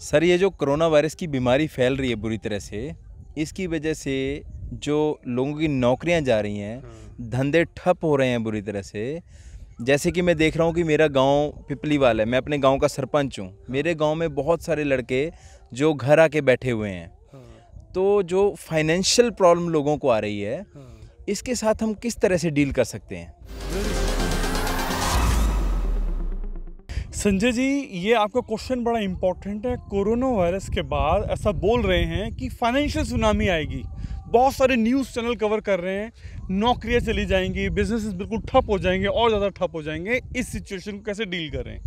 Sir ये जो corona virus की बीमारी फैल रही है बुरी तरह से इसकी वजह से जो लोगों की नौकरियां जा रही हैं हम्म। धंधे ठप हो रहे हैं बुरी तरह से जैसे कि मैं देख रहा हूँ कि मेरा गांव पिपली वाला है मैं अपने गांव का सरपंच हूँ हम्म। मेरे गांव में बहुत सारे लड़के जो घर आके बैठे हुए हैं हम्म। तो जो फाइनेंशियल प्रॉब्लम लोगों को आ रही है इसके साथ हम किस तरह से डील कर सकते हैं संजय जी ये आपका क्वेश्चन बड़ा इंपॉर्टेंट है कोरोना वायरस के बाद ऐसा बोल रहे हैं कि फाइनेंशियल सुनामी आएगी बहुत सारे न्यूज़ चैनल कवर कर रहे हैं नौकरियां चली जाएंगी बिजनेस बिल्कुल ठप हो जाएंगे और ज़्यादा ठप हो जाएंगे इस सिचुएशन को कैसे डील करें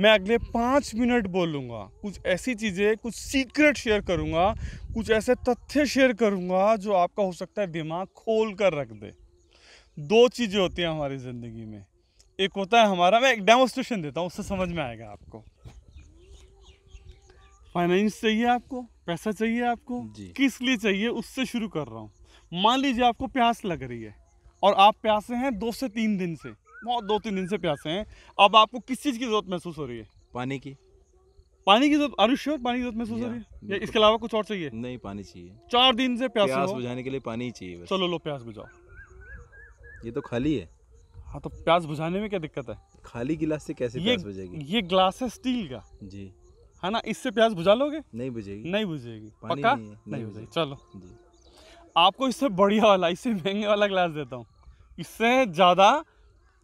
मैं अगले पाँच मिनट बोलूँगा कुछ ऐसी चीज़ें कुछ सीक्रेट शेयर करूँगा कुछ ऐसे तथ्य शेयर करूँगा जो आपका हो सकता है दिमाग खोल कर रख दे दो चीज़ें होती हैं हमारी ज़िंदगी में एक होता है हमारा मैं एक डेमोस्ट्रेशन देता हूँ उससे समझ में आएगा आपको फाइनेंस चाहिए आपको पैसा चाहिए आपको किस लिए चाहिए उससे शुरू कर रहा हूँ मान लीजिए आपको प्यास लग रही है और आप प्यासे हैं दो से तीन दिन से बहुत दो तीन दिन से प्यासे हैं अब आपको किस चीज़ की जरूरत महसूस हो रही है पानी की पानी की जरूरत अरुष पानी की जरूरत महसूस हो रही है या इसके अलावा कुछ और चाहिए नहीं पानी चाहिए चार दिन से प्यास बुझाने के लिए पानी चाहिए चलो लो प्यास बुझाओ ये तो खाली है हाँ तो प्याज बुझाने में क्या दिक्कत है खाली गिलास से कैसे ये, प्याज बुझेगी ये ग्लास है स्टील का जी है ना इससे प्याज बुझा लोगे नहीं बुझेगी नहीं बुझेगी पक्का नहीं, नहीं बुझेगी चलो जी आपको इससे बढ़िया वाला इससे महंगे वाला ग्लास देता हूँ इससे ज़्यादा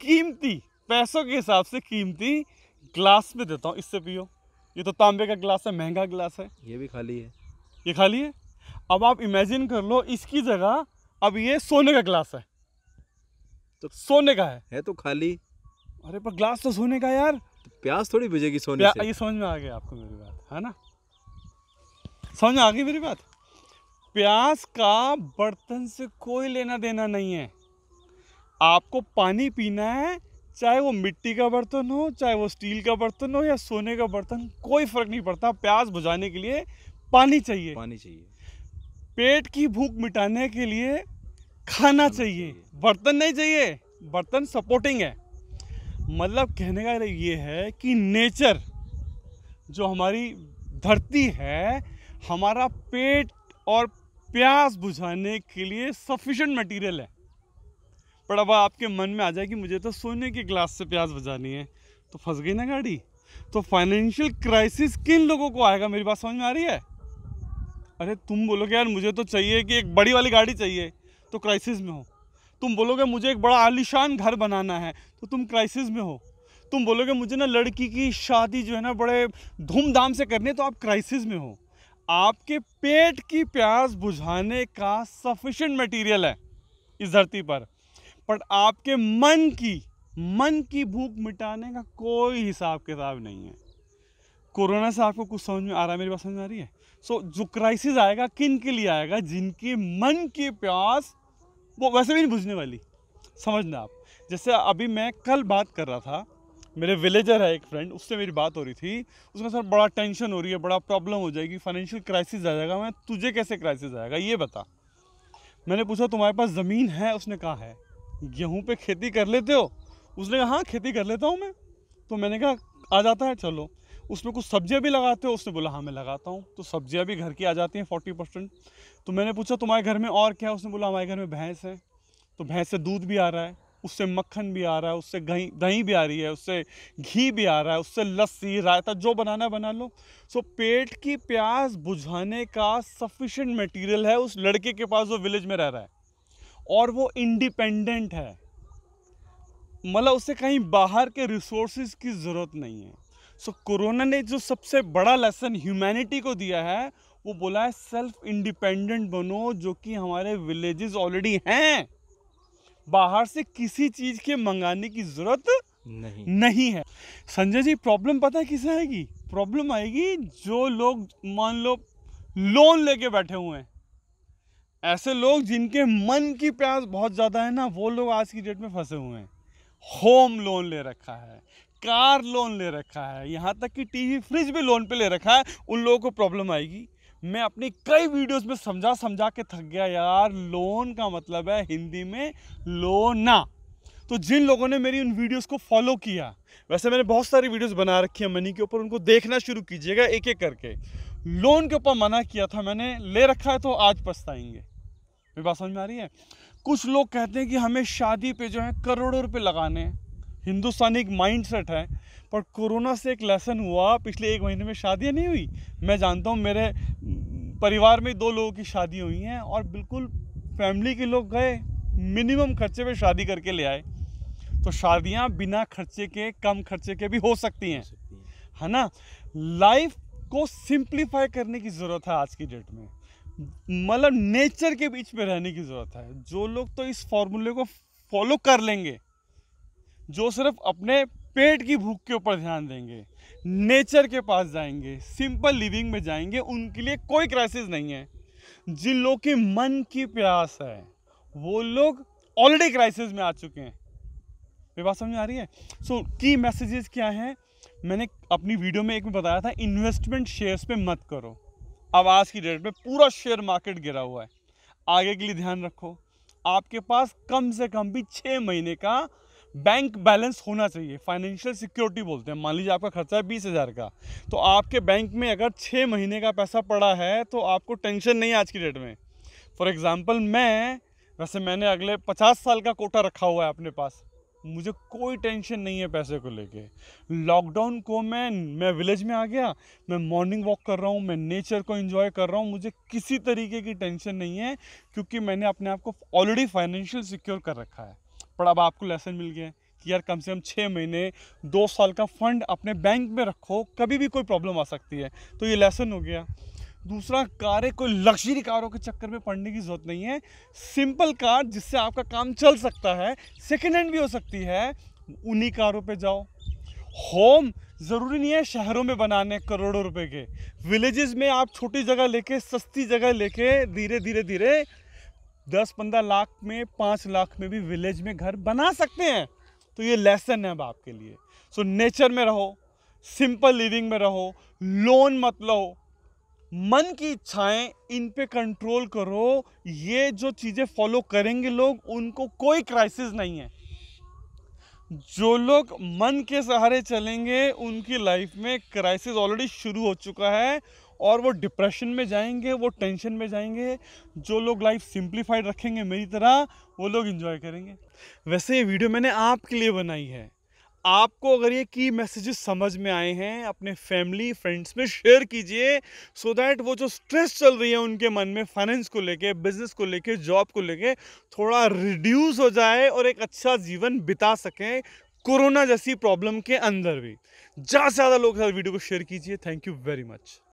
कीमती पैसों के हिसाब से कीमती ग्लास में देता हूँ इससे पियो ये तो तांबे का ग्लास है महंगा ग्लास है ये भी खाली है ये खाली है अब आप इमेजिन कर लो इसकी जगह अब ये सोने का ग्लास है तो सोने का है है तो खाली अरे पर ग्लास तो सोने का यार तो प्यास थोड़ी बुझेगी सोने से ये समझ में आ गया आपको मेरी बात है ना समझ में आ गई मेरी बात प्यास का बर्तन से कोई लेना देना नहीं है आपको पानी पीना है चाहे वो मिट्टी का बर्तन हो चाहे वो स्टील का बर्तन हो या सोने का बर्तन कोई फर्क नहीं पड़ता प्यास बुझाने के लिए पानी चाहिए पानी चाहिए पेट की भूख मिटाने के लिए खाना चाहिए बर्तन नहीं चाहिए बर्तन सपोर्टिंग है मतलब कहने का ये है कि नेचर जो हमारी धरती है हमारा पेट और प्यास बुझाने के लिए सफिशेंट मटेरियल है पर अब आपके मन में आ जाए कि मुझे तो सोने के ग्लास से प्यास बुझानी है तो फंस गई ना गाड़ी तो फाइनेंशियल क्राइसिस किन लोगों को आएगा मेरी बात समझ में आ रही है अरे तुम बोलोगे यार मुझे तो चाहिए कि एक बड़ी वाली गाड़ी चाहिए तो क्राइसिस में हो तुम बोलोगे मुझे एक बड़ा आलिशान घर बनाना है तो तुम क्राइसिस में हो तुम बोलोगे मुझे ना लड़की की शादी जो है ना बड़े धूमधाम से करनी है तो आप क्राइसिस में हो आपके पेट की प्यास बुझाने का सफिशेंट मटेरियल है इस धरती पर बट आपके मन की मन की भूख मिटाने का कोई हिसाब किताब नहीं है कोरोना से आपको कुछ समझ में आ रहा है मेरी बात समझ में आ रही है सो so, जो क्राइसिस आएगा किन के लिए आएगा जिनके मन की प्यास वो वैसे भी नहीं बुझने वाली समझना आप जैसे अभी मैं कल बात कर रहा था मेरे विलेजर है एक फ्रेंड उससे मेरी बात हो रही थी उसने सर बड़ा टेंशन हो रही है बड़ा प्रॉब्लम हो जाएगी फाइनेंशियल क्राइसिस आ जाएगा मैं तुझे कैसे क्राइसिस आएगा ये बता मैंने पूछा तुम्हारे पास ज़मीन है उसने कहा है गेहूँ पे खेती कर लेते हो उसने कहा हाँ खेती कर लेता हूँ मैं तो मैंने कहा आ जाता है चलो उसमें कुछ सब्जियां भी लगाते हो उसने बोला हाँ मैं लगाता हूँ तो सब्जियां भी घर की आ जाती हैं फोर्टी परसेंट तो मैंने पूछा तुम्हारे घर में और क्या है उसने बोला हमारे घर में भैंस है तो भैंस से दूध भी आ रहा है उससे मक्खन भी आ रहा है उससे दही दही भी आ रही है उससे घी भी आ रहा है उससे लस्सी रायता जो बनाना बना लो सो पेट की प्यास बुझाने का सफिशेंट मटेरियल है उस लड़के के पास जो विलेज में रह रहा है और वो इंडिपेंडेंट है मतलब उसे कहीं बाहर के रिसोर्सेज की ज़रूरत नहीं है सो so, कोरोना ने जो सबसे बड़ा लेसन ह्यूमैनिटी को दिया है वो बोला है सेल्फ इंडिपेंडेंट बनो जो कि हमारे विलेजेस ऑलरेडी हैं बाहर से किसी चीज़ के मंगाने की ज़रूरत नहीं नहीं है संजय जी प्रॉब्लम पता है किसे आएगी प्रॉब्लम आएगी जो लोग मान लो लोन लेके बैठे हुए हैं ऐसे लोग जिनके मन की प्यास बहुत ज़्यादा है ना वो लोग आज की डेट में फंसे हुए हैं होम लोन ले रखा है कार लोन ले रखा है यहाँ तक कि टीवी फ्रिज भी लोन पे ले रखा है उन लोगों को प्रॉब्लम आएगी मैं अपनी कई वीडियोस में समझा समझा के थक गया यार लोन का मतलब है हिंदी में लोना तो जिन लोगों ने मेरी उन वीडियोस को फॉलो किया वैसे मैंने बहुत सारी वीडियोस बना रखी है मनी के ऊपर उनको देखना शुरू कीजिएगा एक एक करके लोन के ऊपर मना किया था मैंने ले रखा है तो आज पछताएंगे मेरी बात समझ में आ रही है कुछ लोग कहते हैं कि हमें शादी पे जो है करोड़ों रुपये लगाने हैं हिंदुस्तानी एक माइंड सेट है पर कोरोना से एक लेसन हुआ पिछले एक महीने में शादियाँ नहीं हुई मैं जानता हूँ मेरे परिवार में दो लोगों की शादी हुई हैं और बिल्कुल फैमिली के लोग गए मिनिमम खर्चे पे शादी करके ले आए तो शादियाँ बिना खर्चे के कम खर्चे के भी हो सकती हैं है ना लाइफ को सिंप्लीफाई करने की ज़रूरत है आज की डेट में मतलब नेचर के बीच में रहने की ज़रूरत है जो लोग तो इस फॉर्मूले को फॉलो कर लेंगे जो सिर्फ अपने पेट की भूख के ऊपर ध्यान देंगे नेचर के पास जाएंगे सिंपल लिविंग में जाएंगे उनके लिए कोई क्राइसिस नहीं है जिन लोग के मन की प्यास है वो लोग ऑलरेडी क्राइसिस में आ चुके हैं मेरी बात समझ आ रही है सो की मैसेजेस क्या हैं मैंने अपनी वीडियो में एक में बताया था इन्वेस्टमेंट शेयर्स पे मत करो अब आज की डेट में पूरा शेयर मार्केट गिरा हुआ है आगे के लिए ध्यान रखो आपके पास कम से कम भी छः महीने का बैंक बैलेंस होना चाहिए फाइनेंशियल सिक्योरिटी बोलते हैं मान लीजिए आपका खर्चा है बीस हज़ार का तो आपके बैंक में अगर छः महीने का पैसा पड़ा है तो आपको टेंशन नहीं है आज की डेट में फॉर एग्ज़ाम्पल मैं वैसे मैंने अगले पचास साल का कोटा रखा हुआ है अपने पास मुझे कोई टेंशन नहीं है पैसे को लेके लॉकडाउन को मैं मैं विलेज में आ गया मैं मॉर्निंग वॉक कर रहा हूँ मैं नेचर को एंजॉय कर रहा हूँ मुझे किसी तरीके की टेंशन नहीं है क्योंकि मैंने अपने आप को ऑलरेडी फाइनेंशियल सिक्योर कर रखा है पर अब आपको लेसन मिल गया कि यार कम से कम छः महीने दो साल का फंड अपने बैंक में रखो कभी भी कोई प्रॉब्लम आ सकती है तो ये लेसन हो गया दूसरा कारें कोई लग्जरी कारों के चक्कर में पड़ने की ज़रूरत नहीं है सिंपल कार जिससे आपका काम चल सकता है सेकेंड हैंड भी हो सकती है उन्हीं कारों पे जाओ होम ज़रूरी नहीं है शहरों में बनाने करोड़ों रुपए के विलेजेस में आप छोटी जगह लेके सस्ती जगह लेके धीरे धीरे धीरे दस पंद्रह लाख में पाँच लाख में भी विलेज में घर बना सकते हैं तो ये लेसन है अब आपके लिए सो so, नेचर में रहो सिंपल लिविंग में रहो लोन मत लो मन की इच्छाएं इन पे कंट्रोल करो ये जो चीज़ें फॉलो करेंगे लोग उनको कोई क्राइसिस नहीं है जो लोग मन के सहारे चलेंगे उनकी लाइफ में क्राइसिस ऑलरेडी शुरू हो चुका है और वो डिप्रेशन में जाएंगे वो टेंशन में जाएंगे जो लोग लाइफ सिंप्लीफाइड रखेंगे मेरी तरह वो लोग इन्जॉय करेंगे वैसे ये वीडियो मैंने आपके लिए बनाई है आपको अगर ये की मैसेजेस समझ में आए हैं अपने फैमिली फ्रेंड्स में शेयर कीजिए सो so दैट वो जो स्ट्रेस चल रही है उनके मन में फाइनेंस को लेके बिजनेस को लेके जॉब को लेके थोड़ा रिड्यूस हो जाए और एक अच्छा जीवन बिता सकें कोरोना जैसी प्रॉब्लम के अंदर भी ज़्यादा से ज़्यादा लोग वीडियो को शेयर कीजिए थैंक यू वेरी मच